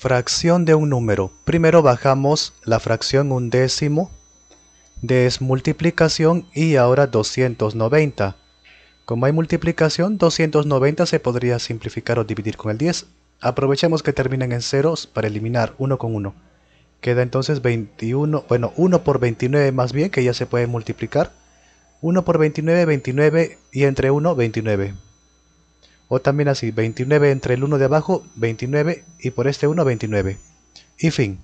Fracción de un número. Primero bajamos la fracción un décimo, desmultiplicación y ahora 290. Como hay multiplicación, 290 se podría simplificar o dividir con el 10. Aprovechemos que terminan en ceros para eliminar 1 con 1. Queda entonces 21, bueno, 1 por 29 más bien, que ya se puede multiplicar. 1 por 29, 29 y entre 1, 29 o también así 29 entre el 1 de abajo 29 y por este 1 29 y fin